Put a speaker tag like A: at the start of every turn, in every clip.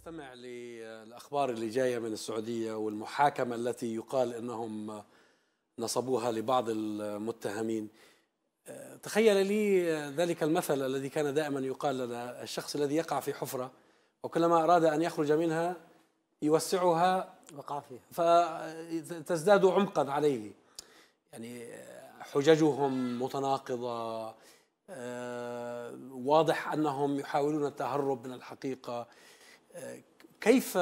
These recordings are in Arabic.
A: نستمع للأخبار اللي جاية من السعودية والمحاكمة التي يقال أنهم نصبوها لبعض المتهمين تخيل لي ذلك المثل الذي كان دائما يقال لنا الشخص الذي يقع في حفرة وكلما أراد أن يخرج منها يوسعها وقع فيها فتزداد عمقا عليه يعني حججهم متناقضة آه، واضح أنهم يحاولون التهرب من الحقيقة كيف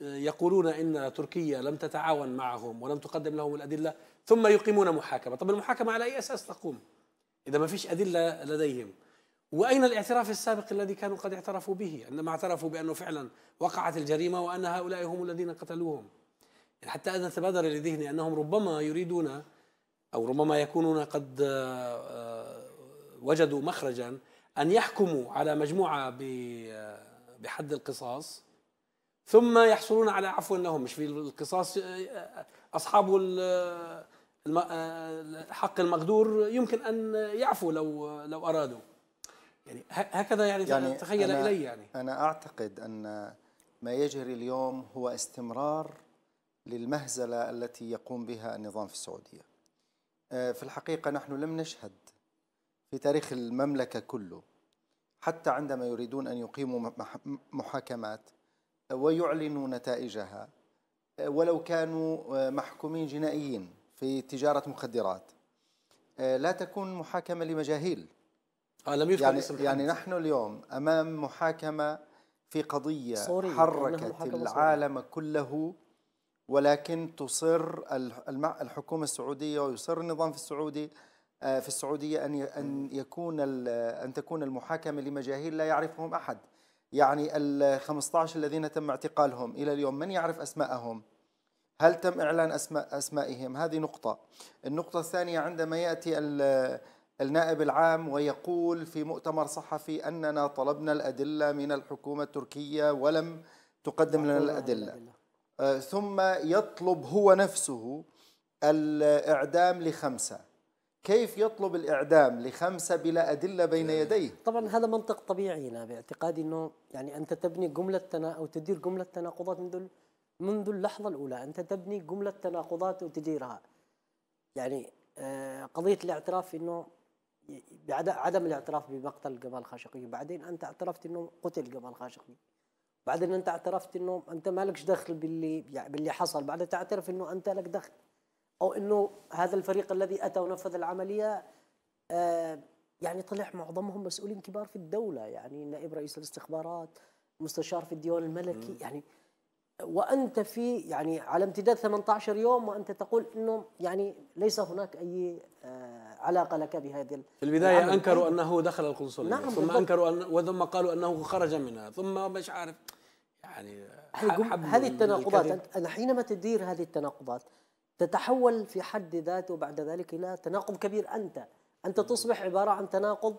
A: يقولون ان تركيا لم تتعاون معهم ولم تقدم لهم الادله ثم يقيمون محاكمه، طب المحاكمه على اي اساس تقوم؟ اذا ما فيش ادله لديهم. واين الاعتراف السابق الذي كانوا قد اعترفوا به عندما اعترفوا بانه فعلا وقعت الجريمه وان هؤلاء هم الذين قتلوهم. يعني حتى انا تبادر لذهني انهم ربما يريدون او ربما يكونون قد آه، آه، وجدوا مخرجا ان يحكموا على مجموعه ب آه، بحد القصاص ثم يحصلون على عفو لهم مش في القصاص آه، آه، اصحاب آه، الحق المقدور يمكن ان يعفو لو لو ارادوا يعني هكذا يعني, يعني تخيل الي يعني
B: انا اعتقد ان ما يجري اليوم هو استمرار للمهزله التي يقوم بها النظام في السعوديه في الحقيقه نحن لم نشهد في تاريخ المملكه كله حتى عندما يريدون أن يقيموا محاكمات ويعلنوا نتائجها ولو كانوا آه، محكومين جنائيين في تجارة مخدرات آه، لا تكون محاكمة لمجاهيل آه لم يعني, يعني نحن اليوم أمام محاكمة في قضية صوري. حركت العالم صوري. كله ولكن تصر الحكومة السعودية ويصر النظام السعودي آه، في السعودية أن أن يكون أن تكون المحاكمة لمجاهيل لا يعرفهم أحد يعني ال 15 الذين تم اعتقالهم إلى اليوم من يعرف أسماءهم؟ هل تم إعلان أسماء أسمائهم؟ هذه نقطة النقطة الثانية عندما يأتي النائب العام ويقول في مؤتمر صحفي أننا طلبنا الأدلة من الحكومة التركية ولم تقدم لنا الأدلة آه، ثم يطلب هو نفسه الإعدام لخمسة كيف يطلب الإعدام لخمسة بلا أدلة بين يعني يديه؟ طبعا هذا منطق طبيعي أنا باعتقادي أنه يعني أنت تبني جملة تنا
C: أو تدير جملة تناقضات منذ منذ اللحظة الأولى أنت تبني جملة تناقضات وتديرها يعني آه، قضية الاعتراف أنه عدم الاعتراف بمقتل جمال خاشقجي بعدين أنت اعترفت أنه قتل جمال خاشقجي بعدين أنت اعترفت أنه أنت مالكش دخل باللي يعني باللي حصل بعدين تعترف أنه أنت لك دخل او انه هذا الفريق الذي اتى ونفذ العمليه آه، يعني طلع معظمهم مسؤولين كبار في الدوله يعني نائب رئيس الاستخبارات مستشار في الديوان الملكي يعني وانت في يعني على امتداد 18 يوم وانت تقول انه يعني ليس هناك اي آه، علاقه لك بهذه في البدايه العمل. انكروا أيوة.
A: انه دخل القنصليه نعم ثم بالضبط. انكروا أن وثم قالوا انه خرج منها ثم مش عارف يعني هذه التناقضات
C: انت حينما تدير هذه التناقضات تتحول في حد ذاته بعد ذلك إلى تناقض كبير أنت أنت تصبح عبارة عن تناقض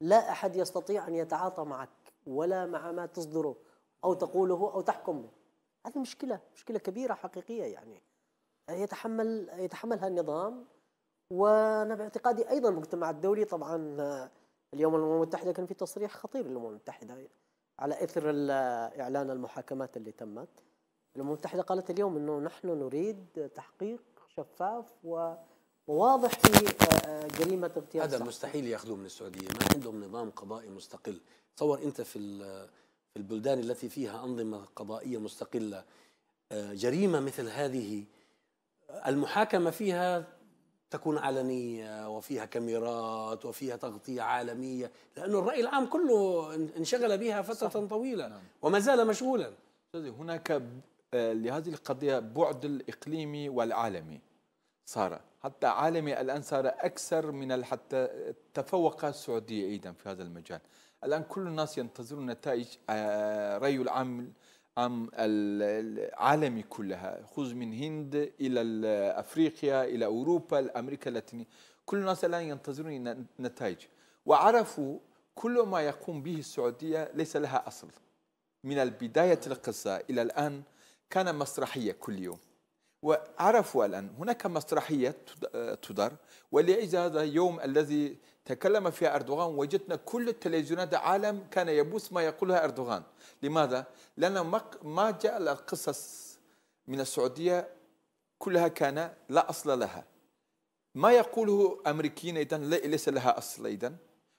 C: لا أحد يستطيع أن يتعاطى معك ولا مع ما تصدره أو تقوله أو تحكم به هذه مشكلة مشكلة كبيرة حقيقية يعني يتحمل يتحملها النظام وأنا باعتقادي أيضا المجتمع الدولي طبعا اليوم الأمم المتحدة كان في تصريح خطير للأمم المتحدة على إثر إعلان المحاكمات اللي تمت الامم المتحده قالت اليوم انه نحن نريد تحقيق شفاف و وواضح في آه، جريمه اغتيال هذا مستحيل ياخذوه من السعوديه
A: ما عندهم نظام قضائي مستقل تصور انت في في البلدان التي فيها انظمه قضائيه مستقله آه، جريمه مثل هذه آه، المحاكمه فيها تكون علنيه وفيها كاميرات وفيها تغطيه عالميه لانه الراي العام كله انشغل بها فتره صح. طويله نعم.
D: وما زال مشغولا هناك آه، لهذه القضية بعد الإقليمي والعالمي صار حتى عالمي الآن صار أكثر من حتى تفوق السعودية أيضا في هذا المجال الآن كل الناس ينتظرون نتائج آه، رأي العام عام العالمي كلها خذ من هند إلى أفريقيا إلى أوروبا الأمريكا اللاتينية كل الناس الآن ينتظرون نتائج وعرفوا كل ما يقوم به السعودية ليس لها أصل من البداية القصة إلى الآن كان مسرحية كل يوم وعرفوا الآن هناك مسرحية آه، تدار ولأجل هذا اليوم الذي تكلم فيها أردوغان وجدنا كل التلفزيونات العالم كان يبث ما يقولها أردوغان لماذا؟ لأن ما جاء القصص من السعودية كلها كان لا أصل لها ما يقوله أمريكيين إذا ليس لها أصل إذا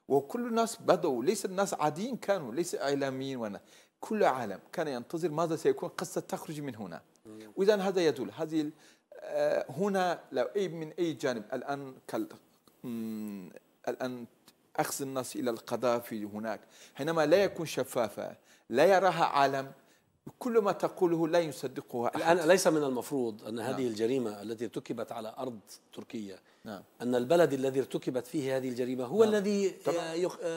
D: وكل الناس بدأوا ليس الناس عاديين كانوا ليس إعلاميين كل عالم كان ينتظر ماذا سيكون قصة تخرج من هنا وإذا هذا يدل هذه آه، هنا لو أي من أي جانب الآن الآن أخذ الناس إلى القضاء في هناك حينما لا يكون شفافة لا يراها عالم كل ما تقوله لا يصدقها الآن ليس من المفروض أن نعم. هذه نعم. الجريمة التي ارتكبت
A: على أرض تركيا نعم. أن البلد الذي ارتكبت فيه هذه الجريمة هو نعم. الذي آه،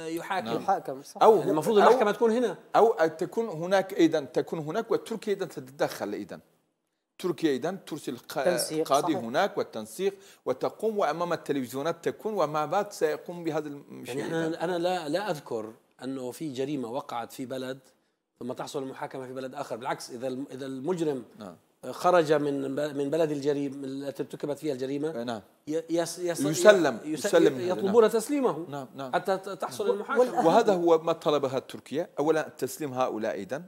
A: يحاكم نعم. يحاكم صح. أو يعني المفروض المحكمة
D: تكون هنا أو تكون هناك أيضا تكون هناك وتركيا أيضا تتدخل أيضا تركيا اذا ترسل القاضي هناك والتنسيق وتقوم وامام التلفزيونات تكون وما بعد سيقوم بهذا المشكلة يعني انا انا لا لا اذكر انه في جريمه وقعت في بلد ثم تحصل المحاكمه في بلد
A: اخر بالعكس اذا اذا المجرم نعم. خرج من من بلد الجريمه التي ارتكبت
D: فيها الجريمه نعم
A: يس يس يسلم يسلم يطلبون نعم. تسليمه نعم نعم حتى تحصل نعم. المحاكمه وهذا
D: هو ما طلبها تركيا اولا تسليم هؤلاء اذا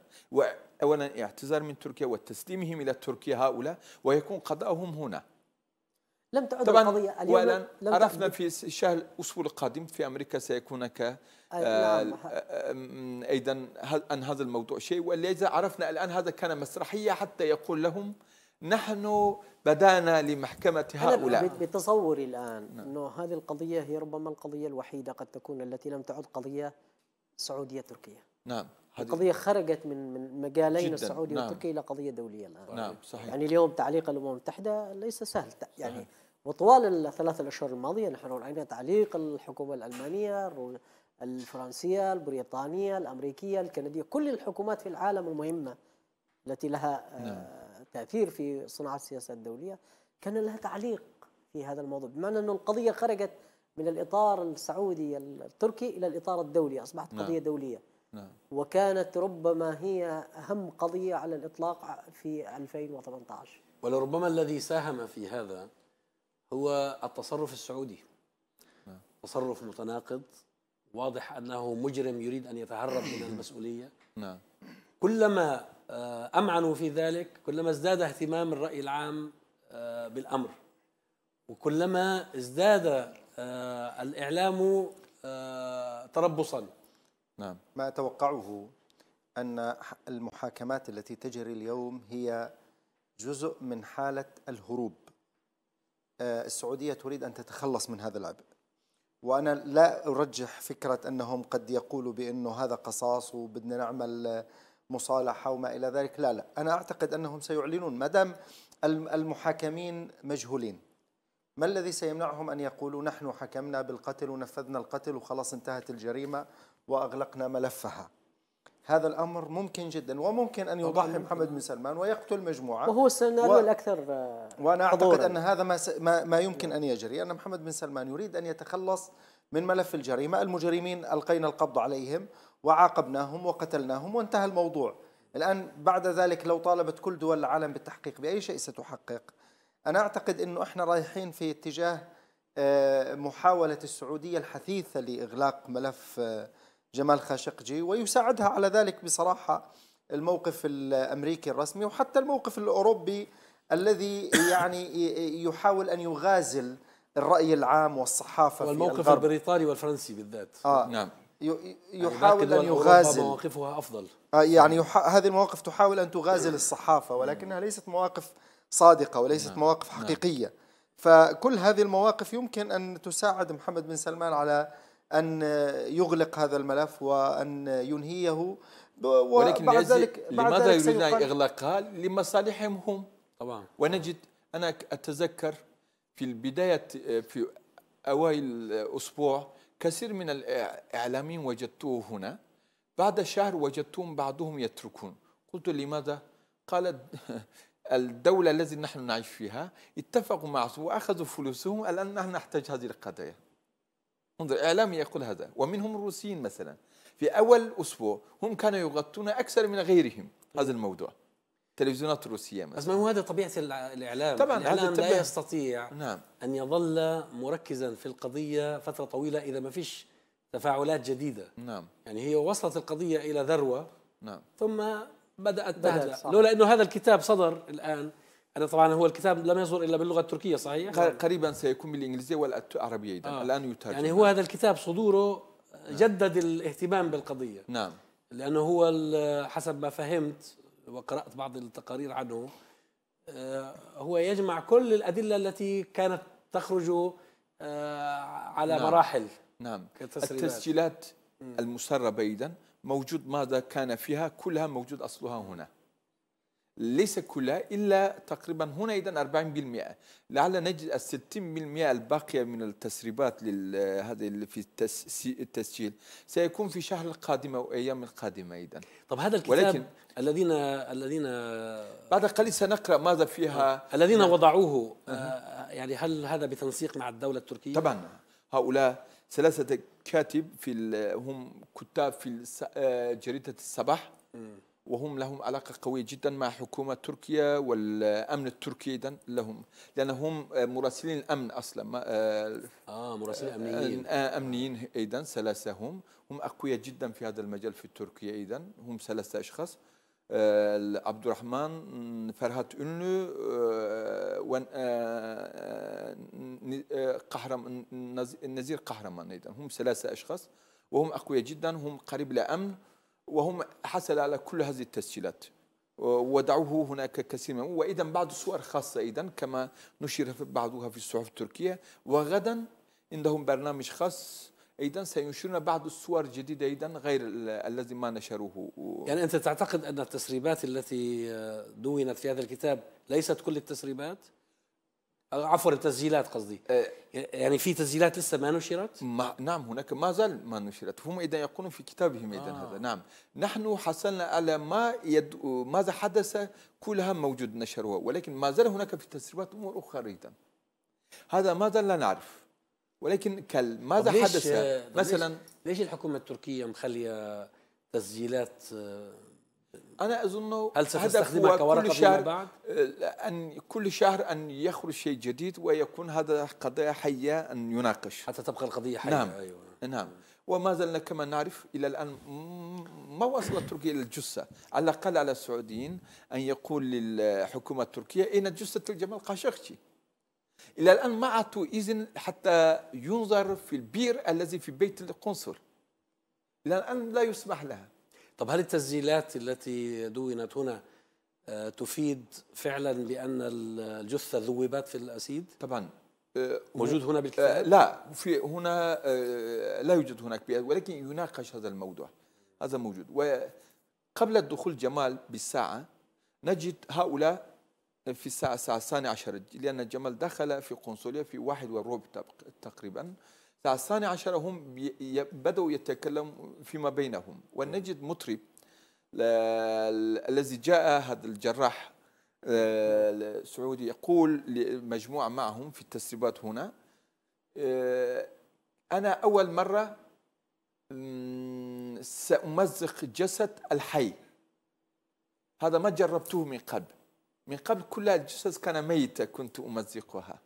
D: اولا اعتذار من تركيا وتسليمهم الى تركيا هؤلاء ويكون قضاؤهم هنا
C: لم تعد طبعا القضية اليوم لم لم عرفنا
D: في الشهر الأسبوع القادم في أمريكا سيكون ك آه، نعم. آه، آه، أيضا عن هذا الموضوع شيء ولذا عرفنا الآن هذا كان مسرحية حتى يقول لهم نحن بدانا لمحكمة هؤلاء أنا
C: بتصوري الآن نعم. أنه هذه القضية هي ربما القضية الوحيدة قد تكون التي لم تعد قضية سعودية تركية
D: نعم القضية
C: خرجت من من مجالين السعودي نعم. وتركيا إلى قضية دولية الآن نعم صحيح يعني اليوم تعليق الأمم المتحدة ليس سهل يعني وطوال الثلاث الأشهر الماضية نحن رأينا تعليق الحكومة الألمانية الفرنسية البريطانية الأمريكية الكندية كل الحكومات في العالم المهمة التي لها آه، نعم. تأثير في صناعة السياسة الدولية كان لها تعليق في هذا الموضوع بمعنى أن القضية خرجت من الإطار السعودي التركي إلى الإطار الدولي أصبحت نعم. قضية دولية نعم. وكانت ربما هي أهم قضية على الإطلاق في 2018
A: ولربما الذي ساهم في هذا هو التصرف السعودي نعم. تصرف متناقض واضح أنه مجرم يريد أن يتهرب من المسؤولية نعم. كلما آه، أمعنوا في ذلك كلما ازداد اهتمام الرأي العام آه، بالأمر وكلما ازداد آه، الإعلام
B: تربصا نعم. ما أتوقعه أن المحاكمات التي تجري اليوم هي جزء من حالة الهروب آه، السعودية تريد أن تتخلص من هذا العبء وأنا لا أرجح فكرة أنهم قد يقولوا بأنه هذا قصاص وبدنا نعمل مصالحة وما إلى ذلك لا لا أنا أعتقد أنهم سيعلنون ما دام المحاكمين مجهولين ما الذي سيمنعهم أن يقولوا نحن حكمنا بالقتل ونفذنا القتل وخلاص انتهت الجريمة وأغلقنا ملفها هذا الأمر ممكن جدا وممكن أن يضحي محمد بن سلمان ويقتل مجموعة وهو السيناريو و...
C: الأكثر آه،
B: وأنا أعتقد حضورا. أن هذا ما, س... ما... ما يمكن أن يجري أن محمد بن سلمان يريد أن يتخلص من ملف الجريمة المجرمين ألقينا القبض عليهم وعاقبناهم وقتلناهم وانتهى الموضوع الآن بعد ذلك لو طالبت كل دول العالم بالتحقيق بأي شيء ستحقق أنا أعتقد أنه إحنا رايحين في اتجاه آه، محاولة السعودية الحثيثة لإغلاق ملف آه، جمال خاشقجي ويساعدها على ذلك بصراحة الموقف الأمريكي الرسمي وحتى الموقف الأوروبي الذي يعني يحاول أن يغازل الرأي العام والصحافة والموقف في الغرب.
A: البريطاني والفرنسي بالذات آه.
B: نعم يعني يحاول أن يغازل مواقفها أفضل آه يعني يح... هذه المواقف تحاول أن تغازل الصحافة ولكنها نعم. ليست مواقف صادقة وليست نعم. مواقف نعم. حقيقية نعم. فكل هذه المواقف يمكن أن تساعد محمد بن سلمان على أن يغلق هذا الملف وأن ينهيه ولكن بعد ذلك لماذا يريدون إغلاقها
D: لمصالحهم هم طبعا ونجد أنا أتذكر في البداية في أوائل أسبوع كثير من الإعلاميين وجدته هنا بعد شهر وجدتهم بعضهم يتركون قلت لماذا؟ قال الدولة التي نحن نعيش فيها اتفقوا مع وأخذوا فلوسهم الآن نحن نحتاج هذه القضايا انظر إعلامي يقول هذا ومنهم الروسيين مثلا في أول أسبوع هم كانوا يغطون أكثر من غيرهم هذا الموضوع التلفزيونات الروسية مثلا
A: هو هذا طبيعة الإعلام طبعا الإعلام لا
D: يستطيع نعم.
A: أن يظل مركزا في القضية فترة طويلة إذا ما فيش تفاعلات جديدة نعم يعني هي وصلت القضية إلى ذروة نعم ثم بدأت تهدأ لولا أنه هذا الكتاب صدر الآن هذا طبعا هو الكتاب لم يصدر الا باللغه التركيه صحيح؟
D: قريبا سيكون بالانجليزيه والعربيه ايضا آه. الان يترجم يعني
A: هو هذا الكتاب صدوره جدد الاهتمام بالقضيه نعم لانه هو حسب ما فهمت وقرات بعض التقارير عنه آه، هو يجمع كل الادله التي كانت تخرج آه، على نعم. مراحل نعم التسجيلات
D: المسربه ايضا موجود ماذا كان فيها كلها موجود اصلها هنا ليس كلها إلا تقريبا هنا إذا 40% لعل نجد ال 60% الباقية من التسريبات هذه في التسجيل سيكون في شهر القادمة أيام القادمة إذا طب هذا الكتاب ولكن الذين الذين بعد قليل سنقرأ ماذا فيها الذين نعم. وضعوه آه، يعني هل هذا بتنسيق مع الدولة التركية؟ طبعا هؤلاء ثلاثة كاتب في هم كتاب في آه، جريدة الصباح م. وهم لهم علاقة قوية جدا مع حكومة تركيا والأمن التركي إذن لهم لأنهم مراسلين الأمن أصلا آه،, آه مراسلين آه، أمنيين آه، أمنيين إذن ثلاثة هم هم أقوياء جدا في هذا المجال في تركيا إذن هم ثلاثة أشخاص عبد الرحمن فرهات أنلو قهرم نزير قهرمان إذن هم ثلاثة أشخاص وهم أقوياء جدا هم قريب لأمن وهم حصل على كل هذه التسجيلات ودعوه هناك كثير من وإذا بعض الصور خاصة أيضا كما نشر بعضها في الصحف التركية وغدا عندهم برنامج خاص ايضا سينشرون بعض الصور الجديده ايضا غير الذي ما نشروه يعني انت تعتقد ان التسريبات
A: التي آه، دونت في هذا الكتاب ليست كل التسريبات عفوا
D: التسجيلات قصدي آه. يعني في تسجيلات لسه ما نشرت؟ ما نعم هناك ما زال ما نشرت هم إذا يقولون في كتابهم إذا آه. هذا نعم نحن حصلنا على ما يد... ماذا حدث كلها موجود نشروها ولكن ما زال هناك في التسريبات أمور أخرى أيضا هذا ما زال لا نعرف ولكن كل ماذا حدث آه، مثلا ليش الحكومة التركية مخلية تسجيلات آه، انا اظن هل ستستخدمها كورقه كل شهر بعد؟ آه، ان كل شهر ان يخرج شيء جديد ويكون هذا قضيه حيه ان يناقش حتى تبقى القضيه حيه نعم أيوة. نعم وما زلنا كما نعرف الى الان ما وصلت تركيا الى الجثه على الاقل على السعوديين ان يقول للحكومه التركيه اين جثه الجمال قاشقجي الى الان ما اعطوا اذن حتى ينظر في البير الذي في بيت القنصل الى الان لا يسمح لها طب هل التسجيلات التي دونت هنا
A: آه، تفيد فعلا بان الجثه ذوبت في الاسيد؟ طبعا آه، موجود هنا بالكتاب؟ آه، لا
D: في هنا لا يوجد هناك بيئات ولكن يناقش هذا الموضوع هذا موجود وقبل دخول جمال بالساعه نجد هؤلاء في الساعة الساعة الثانية عشر لأن جمال دخل في قنصلية في واحد والربع تقريبا الساعة الثانية عشرة هم بدأوا يتكلموا فيما بينهم ونجد مطرب الذي جاء هذا الجراح آه، السعودي يقول لمجموعة معهم في التسريبات هنا آه، أنا أول مرة سأمزق جسد الحي هذا ما جربته من قبل من قبل كل الجثث كان ميتة كنت أمزقها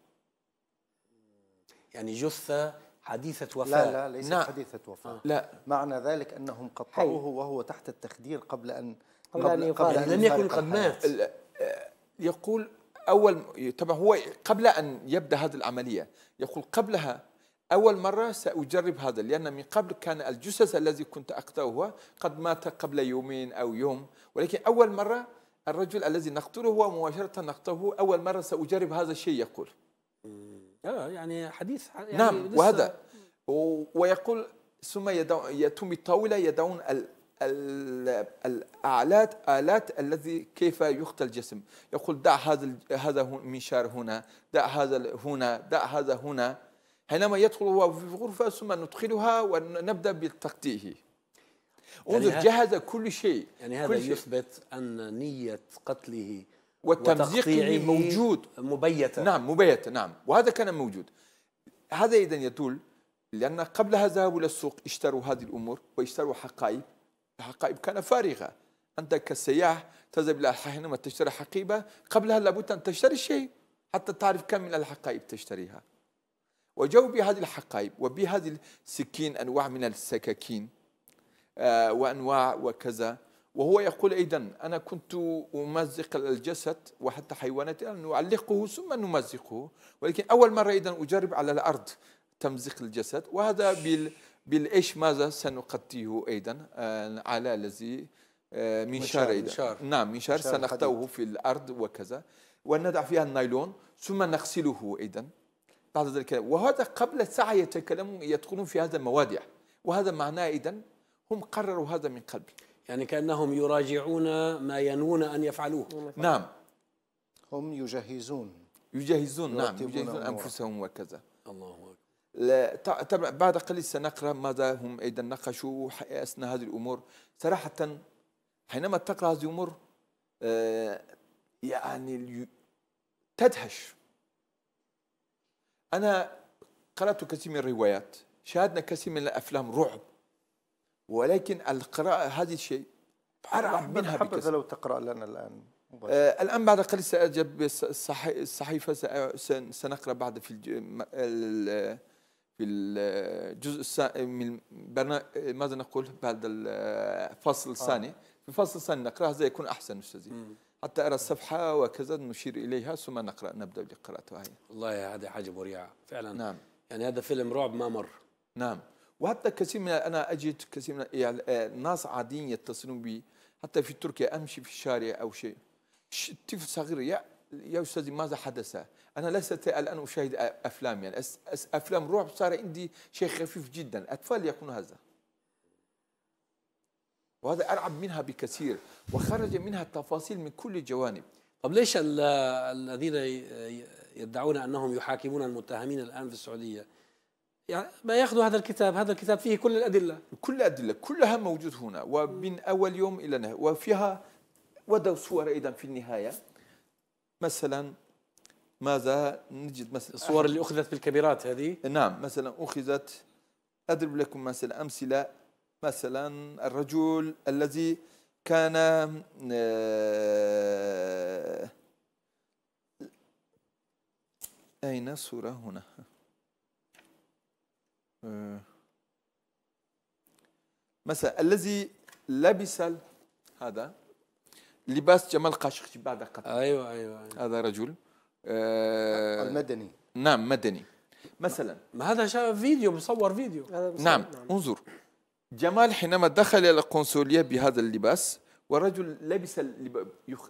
D: يعني جثة حديثة
A: وفاة لا لا ليس نعم. حديثة وفاة آه. لا
B: معنى ذلك أنهم قطعوه وهو تحت التخدير قبل أن قبل, قبل, قبل أن لم يكن قد مات
D: آه، يقول أول طبعا هو قبل أن يبدأ هذه العملية يقول قبلها أول مرة سأجرب هذا لأن من قبل كان الجثث الذي كنت أقتله قد مات قبل يومين أو يوم ولكن أول مرة الرجل الذي نقتله هو مباشرة نقتله أول مرة سأجرب هذا الشيء يقول
A: آه يعني حديث يعني نعم لسه وهذا
D: ويقول ثم يتم الطاولة يدعون الآلات آلات الذي كيف يخطى الجسم يقول دع هذا هذا المنشار هنا دع هذا هنا دع هذا هنا حينما يدخل هو في الغرفة ثم ندخلها ونبدأ بتغطيه يعني انظر يعني جهز كل شيء يعني هذا يثبت أن نية قتله والتمزيقي موجود مبيتا نعم مبيتا نعم وهذا كان موجود هذا إذا يدل لأن قبلها ذهبوا إلى السوق اشتروا هذه الأمور واشتروا حقائب الحقائب كان فارغة أنت كسياح تذهب إلى الحينما تشتري حقيبة قبلها لابد أن تشتري شيء حتى تعرف كم من الحقائب تشتريها وجاءوا بهذه الحقائب وبهذه السكين أنواع من السكاكين آه وأنواع وكذا وهو يقول أيضا أنا كنت أمزق الجسد وحتى حيوانات نعلقه ثم نمزقه ولكن أول مرة أيضا أجرب على الأرض تمزق الجسد وهذا بال بالإيش ماذا سنغطيه أيضا آه، على الذي آه، من شهر نعم من شهر في الأرض وكذا وندع فيها النايلون ثم نغسله أيضا بعد ذلك وهذا قبل ساعة يتكلمون يدخلون في هذا المواضيع وهذا معناه اذا هم قرروا هذا من قبل يعني كأنهم يراجعون ما ينوون أن يفعلوه نعم هم يجهزون يجهزون نعم يجهزون أنفسهم وكذا الله أكبر طبعا بعد قليل سنقرأ ماذا هم أيضا نقشوا أثناء هذه الأمور صراحة حينما تقرأ هذه الأمور آه، يعني تدهش أنا قرأت كثير من الروايات شاهدنا كثير من الأفلام رعب ولكن القراءة هذه شيء
B: أرعب منها بكثير
D: لو تقرأ لنا الآن آه الآن بعد قليل سأجب الصحيفة سنقرأ بعد في في الجزء من ماذا نقول بعد الفصل آه. الثاني آه. في الفصل الثاني نقرأها زي يكون أحسن أستاذي حتى أرى الصفحة وكذا نشير إليها ثم نقرأ نبدأ بقراءتها والله هذه حاجة مريعة فعلا نعم يعني هذا فيلم رعب ما مر نعم وحتى كثير من انا اجد كثير من يعني آه، ناس عاديين يتصلون بي حتى في تركيا امشي في الشارع او شيء طفل صغير يا يا استاذي ماذا حدث؟ انا لست الان اشاهد افلام يعني أس أس افلام رعب صار عندي شيء خفيف جدا اطفال يكون هذا وهذا ارعب منها بكثير وخرج منها التفاصيل من كل الجوانب طب ليش الذين يدعون انهم يحاكمون المتهمين الان في السعوديه يعني ما ياخذوا هذا الكتاب هذا الكتاب فيه كل الأدلة كل الأدلة كلها موجود هنا ومن أول يوم إلى نهاية وفيها ودوا صور أيضا في النهاية مثلا ماذا نجد مثلا الصور اللي أخذت بالكاميرات هذه نعم مثلا أخذت أضرب لكم مثلا أمثلة مثلا الرجل الذي كان آه، أين صورة هنا آه. مثلا الذي لبس هذا لباس جمال خاشقجي بعد قتل أيوة, ايوه ايوه هذا رجل آه المدني نعم مدني مثلا ما هذا شاف فيديو مصور فيديو نعم, نعم انظر جمال حينما دخل الى القنصليه بهذا اللباس ورجل لبس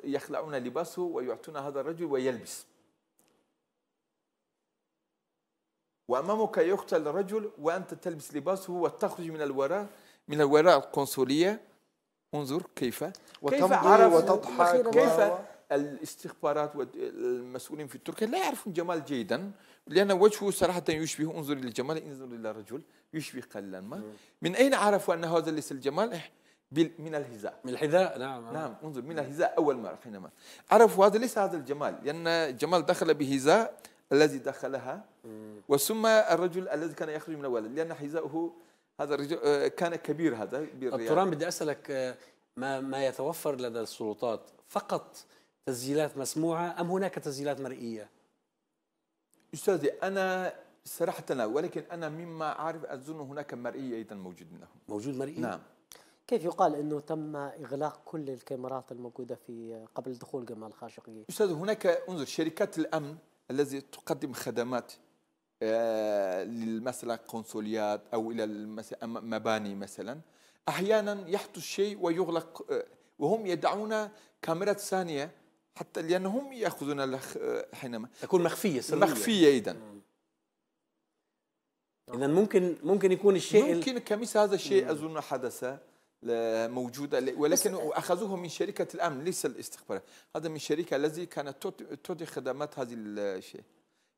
D: يخلعون لباسه ويعطون هذا الرجل ويلبس وأمامك يقتل رجل وأنت تلبس لباسه وتخرج من الوراء من الوراء القنصلية انظر كيف كيف وتضحك كيف الاستخبارات والمسؤولين في تركيا لا يعرفون جمال جيدا لأن وجهه صراحة يشبه انظر إلى الجمال انظر إلى الرجل يشبه قليلا ما من أين عرفوا أن هذا ليس الجمال؟ من الحذاء من الحذاء نعم نعم انظر من الحذاء أول مرة حينما عرفوا هذا ليس هذا الجمال لأن الجمال دخل بحذاء الذي دخلها وثم الرجل الذي كان يخرج من الولد لأن حذاؤه هذا الرجل آه، كان كبير هذا دكتور بدي أسألك آه، ما ما يتوفر لدى السلطات فقط تسجيلات مسموعة أم هناك تسجيلات مرئية؟ أستاذي أنا صراحة لا ولكن أنا مما أعرف أظن هناك مرئي أيضا موجود منهم موجود مرئي؟ نعم
C: كيف يقال أنه تم إغلاق كل الكاميرات الموجودة في آه، قبل دخول جمال خاشقجي؟
D: أستاذ هناك انظر شركات الأمن الذي تقدم خدمات آه، مثلا قنصليات او الى مباني مثلا احيانا يحدث شيء ويغلق آه، وهم يدعون كاميرات ثانيه حتى لانهم ياخذون آه، حينما تكون مخفيه سريه مخفيه اذا
A: اذا ممكن ممكن يكون الشيء ممكن
D: كمثل هذا الشيء اظن حدث موجوده ولكن اخذوه من شركه الامن ليس الاستخبارات هذا من شركه الذي كانت تعطي خدمات هذه الشيء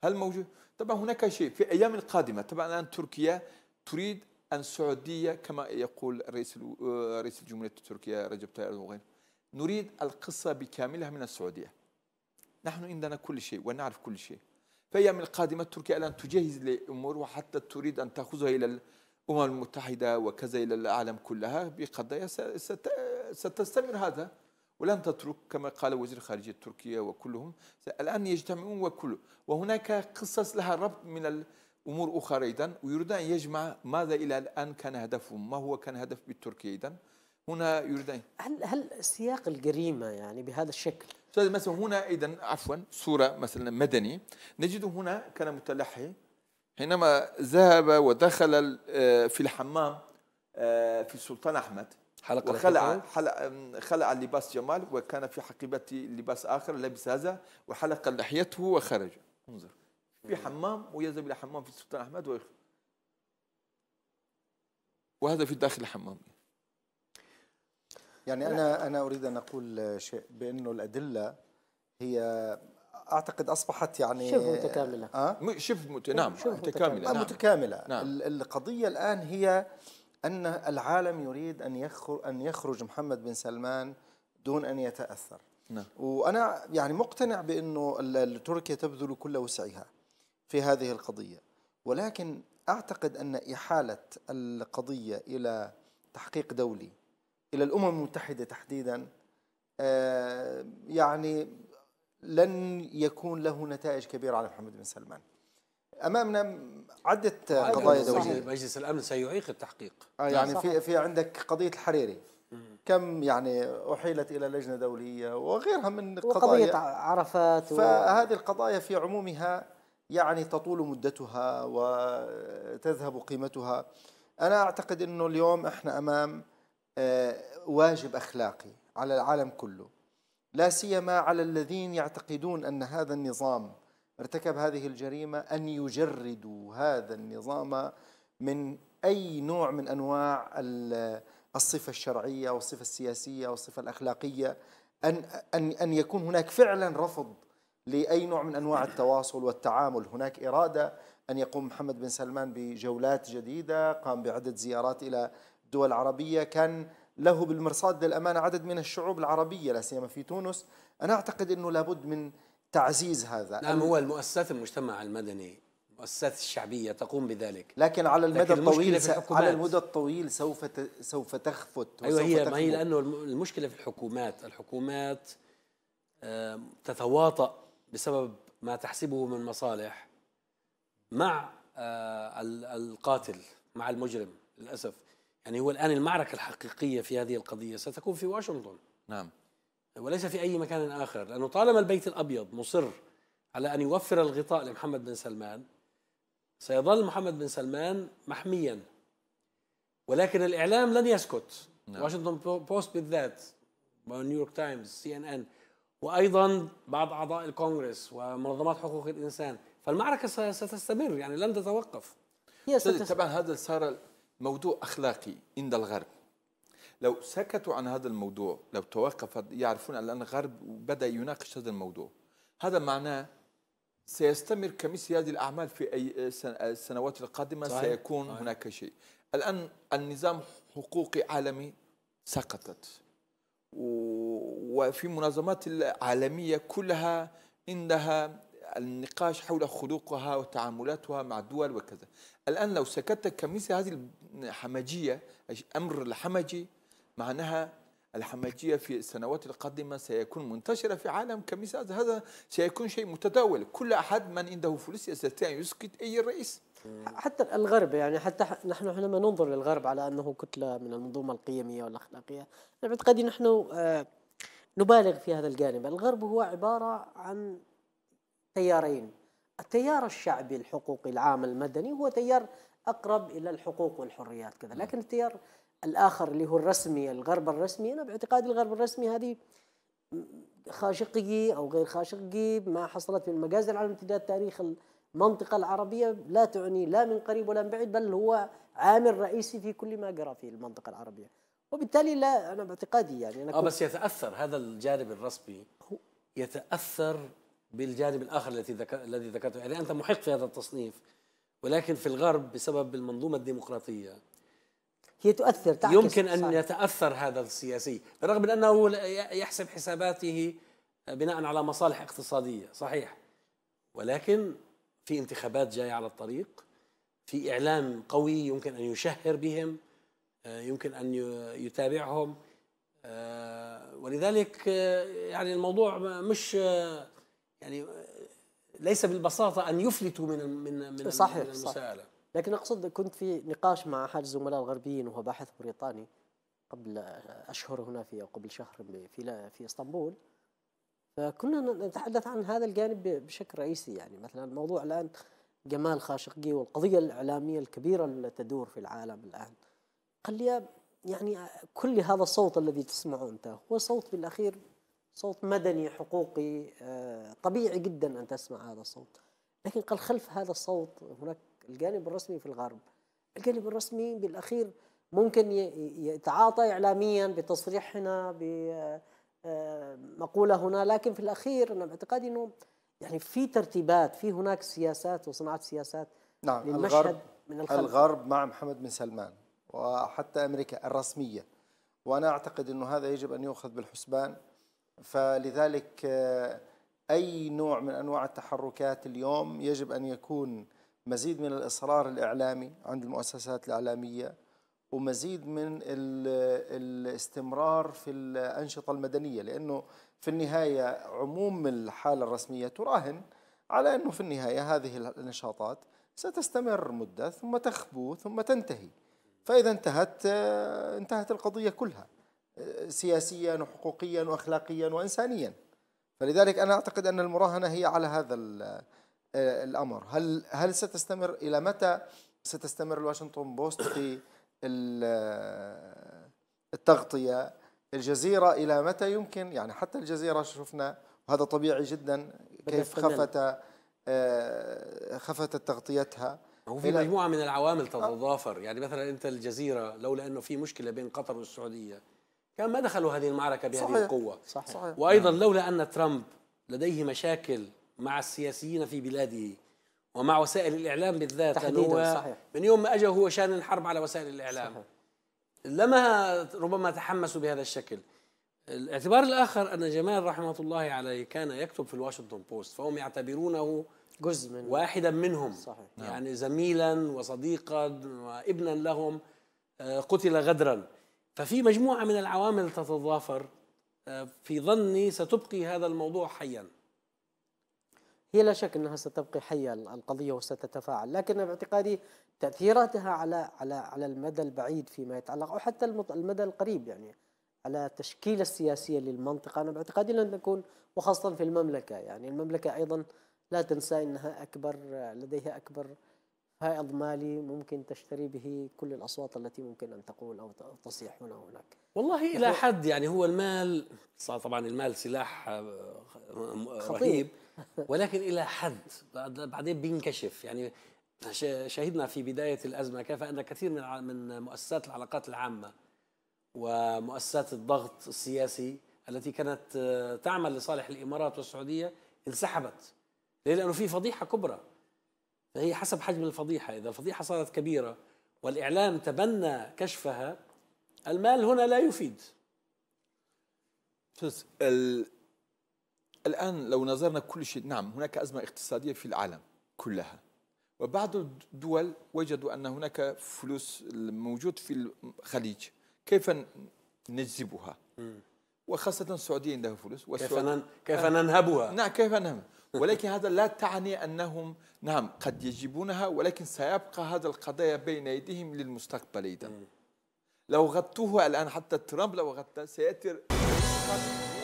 D: هل موجود طبعا هناك شيء في ايام القادمه طبعا الان تركيا تريد ان السعوديه كما يقول رئيس آه، رئيس الجمهوريه التركيه رجب طيب اردوغان نريد القصه بكاملها من السعوديه نحن عندنا كل شيء ونعرف كل شيء في ايام القادمه تركيا الان تجهز لامور وحتى تريد ان تاخذها الى الأمم المتحدة وكذا إلى العالم كلها بقضايا ستستمر هذا ولن تترك كما قال وزير خارجية تركيا وكلهم الآن يجتمعون وكل وهناك قصص لها ربط من الأمور أخرى أيضا ويريد أن يجمع ماذا إلى الآن كان هدفهم ما هو كان هدف بالتركيا أيضا هنا يريد أن
C: هل هل سياق الجريمة يعني بهذا
D: الشكل؟ مثلا هنا أيضا عفوا صورة مثلا مدني نجد هنا كان متلحي حينما ذهب ودخل آه، في الحمام آه، في السلطان أحمد حلق وخلع حلق خلع لباس جمال وكان في حقيبته لباس آخر لبس هذا وحلق لحيته وخرج انظر في حمام
B: ويذهب إلى حمام في السلطان أحمد ويخرج
D: وهذا في داخل الحمام
B: يعني أنا أنا أريد أن أقول شيء بأنه الأدلة هي اعتقد اصبحت يعني شبه متكامله
D: أه؟ شبه مت... نعم شبه متكامله نعم.
B: متكامله نعم. القضيه الان هي ان العالم يريد ان يخرج ان يخرج محمد بن سلمان دون ان يتاثر نعم. وانا يعني مقتنع بانه تركيا تبذل كل وسعها في هذه القضيه ولكن اعتقد ان احاله القضيه الى تحقيق دولي الى الامم المتحده تحديدا آه، يعني لن يكون له نتائج كبيرة على محمد بن سلمان امامنا عده آه، يعني قضايا دوليه
A: مجلس الامن سيعيق التحقيق آه يعني في
B: في عندك قضيه الحريري كم يعني احيلت الى لجنه دوليه وغيرها من قضايا وقضيه عرفات و... فهذه القضايا في عمومها يعني تطول مدتها وتذهب قيمتها انا اعتقد انه اليوم احنا امام آه، واجب اخلاقي على العالم كله لا سيما على الذين يعتقدون ان هذا النظام ارتكب هذه الجريمه ان يجردوا هذا النظام من اي نوع من انواع الصفه الشرعيه والصفه السياسيه والصفه الاخلاقيه ان ان ان يكون هناك فعلا رفض لاي نوع من انواع التواصل والتعامل، هناك اراده ان يقوم محمد بن سلمان بجولات جديده، قام بعده زيارات الى الدول العربيه، كان له بالمرصاد للأمانة عدد من الشعوب العربية لا سيما في تونس أنا أعتقد أنه لابد من تعزيز هذا نعم هو
A: المؤسسات المجتمع المدني المؤسسات الشعبية تقوم بذلك لكن على المدى لكن الطويل س... على المدى
B: الطويل سوف ت... سوف تخفت أيوة هي تخفت. ما هي لأنه
A: المشكلة في الحكومات الحكومات تتواطأ بسبب ما تحسبه من مصالح مع آه، القاتل مع المجرم للأسف يعني هو الآن المعركة الحقيقية في هذه القضية ستكون في واشنطن نعم وليس في أي مكان آخر لأنه طالما البيت الأبيض مصر على أن يوفر الغطاء لمحمد بن سلمان سيظل محمد بن سلمان محميا ولكن الإعلام لن يسكت نعم. واشنطن بوست بالذات ونيويورك تايمز سي ان ان وايضا بعض اعضاء الكونغرس ومنظمات حقوق الانسان فالمعركه
D: ستستمر يعني لن تتوقف هي ستستمر. طبعا هذا صار موضوع أخلاقي عند الغرب لو سكتوا عن هذا الموضوع لو توقف يعرفون الآن الغرب بدأ يناقش هذا الموضوع هذا معناه سيستمر كمثل هذه الأعمال في أي السنوات القادمة صحيح. سيكون صحيح. هناك شيء الآن النظام حقوقي عالمي سقطت وفي منظمات العالمية كلها عندها النقاش حول خلوقها وتعاملاتها مع الدول وكذا الآن لو سكتت كمثل هذه الحمجية أمر الحمجي معناها الحمجية في السنوات القادمة سيكون منتشرة في عالم كمثل هذا سيكون شيء متداول كل أحد من عنده فلوس يستطيع أن يسكت أي رئيس
C: حتى الغرب يعني حتى نحن حينما ننظر للغرب على أنه كتلة من المنظومة القيمية والأخلاقية أنا نحن آه، نبالغ في هذا الجانب الغرب هو عبارة عن تيارين التيار الشعبي الحقوقي العام المدني هو تيار أقرب إلى الحقوق والحريات كذا نعم. لكن التيار الآخر اللي هو الرسمي الغرب الرسمي أنا باعتقادي الغرب الرسمي هذه خاشقي أو غير خاشقي ما حصلت من مجازر على امتداد تاريخ المنطقة العربية لا تعني لا من قريب ولا من بعيد بل هو عامل رئيسي في كل ما جرى في المنطقة العربية وبالتالي لا أنا باعتقادي يعني أنا آه، بس
A: يتأثر هذا الجانب الرسمي يتأثر بالجانب الاخر الذي ذكر الذي ذكرته يعني انت محق في هذا التصنيف ولكن في الغرب بسبب المنظومه الديمقراطيه
C: هي تؤثر تعكس يمكن
A: ان يتاثر هذا السياسي بالرغم من انه يحسب حساباته آه، بناء على مصالح اقتصاديه صحيح ولكن في انتخابات جايه على الطريق في اعلام قوي يمكن ان يشهر بهم آه، يمكن ان يتابعهم آه، ولذلك يعني الموضوع مش يعني آه، ليس بالبساطه ان يفلتوا من من
C: من صحيح المساءله صحيح. لكن اقصد كنت في نقاش مع احد الزملاء الغربيين وهو باحث بريطاني قبل اشهر هنا في او قبل شهر في في اسطنبول فكنا نتحدث عن هذا الجانب بشكل رئيسي يعني مثلا موضوع الان جمال خاشقجي والقضيه الاعلاميه الكبيره التي تدور في العالم الان قال لي يعني كل هذا الصوت الذي تسمعه انت هو صوت بالاخير صوت مدني حقوقي آه، طبيعي جدا أن تسمع هذا الصوت لكن قال خلف هذا الصوت هناك الجانب الرسمي في الغرب الجانب الرسمي بالأخير ممكن يتعاطى إعلاميا بتصريح هنا بمقولة آه، هنا لكن في الأخير أنا باعتقادي أنه يعني في ترتيبات في هناك سياسات وصناعة
B: سياسات نعم الغرب من الخلف. الغرب مع محمد بن سلمان وحتى أمريكا الرسمية وأنا أعتقد أنه هذا يجب أن يؤخذ بالحسبان فلذلك آه، أي نوع من أنواع التحركات اليوم يجب أن يكون مزيد من الإصرار الإعلامي عند المؤسسات الإعلامية ومزيد من الاستمرار في الأنشطة المدنية لأنه في النهاية عموم الحالة الرسمية تراهن على أنه في النهاية هذه النشاطات ستستمر مدة ثم تخبو ثم تنتهي فإذا انتهت آه، انتهت القضية كلها سياسيا وحقوقيا واخلاقيا وانسانيا فلذلك انا اعتقد ان المراهنه هي على هذا الامر هل هل ستستمر الى متى ستستمر الواشنطن بوست في التغطيه الجزيره الى متى يمكن يعني حتى الجزيره شفنا وهذا طبيعي جدا كيف خفت آه، خفتت تغطيتها وفي
A: مجموعه من العوامل تتضافر يعني مثلا انت الجزيره لولا انه في مشكله بين قطر والسعوديه كان ما دخلوا هذه المعركة بهذه صحيح. القوة صحيح. صحيح. وأيضا نعم. لولا أن ترامب لديه مشاكل مع السياسيين في بلاده ومع وسائل الإعلام بالذات تحديدا صحيح. من يوم ما أجا هو شان الحرب على وسائل الإعلام صحيح. لما ربما تحمسوا بهذا الشكل الاعتبار الآخر أن جمال رحمة الله عليه كان يكتب في الواشنطن بوست فهم يعتبرونه جزء من واحدا منهم صحيح. يعني زميلا وصديقا وابنا لهم آه، قتل غدرا ففي مجموعة من العوامل تتضافر آه، في ظني ستبقي هذا الموضوع حيا
C: هي لا شك انها ستبقي حيه القضيه وستتفاعل، لكن باعتقادي تاثيراتها على على على المدى البعيد فيما يتعلق او حتى المدى القريب يعني على التشكيله السياسيه للمنطقه انا باعتقادي لن تكون وخاصه في المملكه يعني المملكه ايضا لا تنسى انها اكبر آه، لديها اكبر هائض مالي ممكن تشتري به كل الأصوات التي ممكن أن تقول أو تصيح هنا وهناك
A: والله إلى حد يعني هو المال طبعا المال سلاح آه، خطيب ولكن إلى حد بعدين بينكشف يعني شهدنا في بداية الأزمة كيف أن كثير من من مؤسسات العلاقات العامة ومؤسسات الضغط السياسي التي كانت آه، تعمل لصالح الإمارات والسعودية انسحبت ليه؟ لأنه في فضيحة كبرى فهي حسب حجم الفضيحة إذا الفضيحة صارت كبيرة والإعلام تبنى كشفها
D: المال هنا لا يفيد ال... الآن لو نظرنا كل شيء نعم هناك أزمة اقتصادية في العالم كلها وبعض الدول وجدوا أن هناك فلوس موجود في الخليج كيف نجذبها وخاصة السعودية عندها فلوس كيف, نن... كيف ننهبها نعم كيف ننهبها ولكن هذا لا تعني أنهم نعم قد يجيبونها ولكن سيبقى هذا القضايا بين ايديهم للمستقبل أيضا لو غطوه الآن حتى ترامب لو غطى سيأتي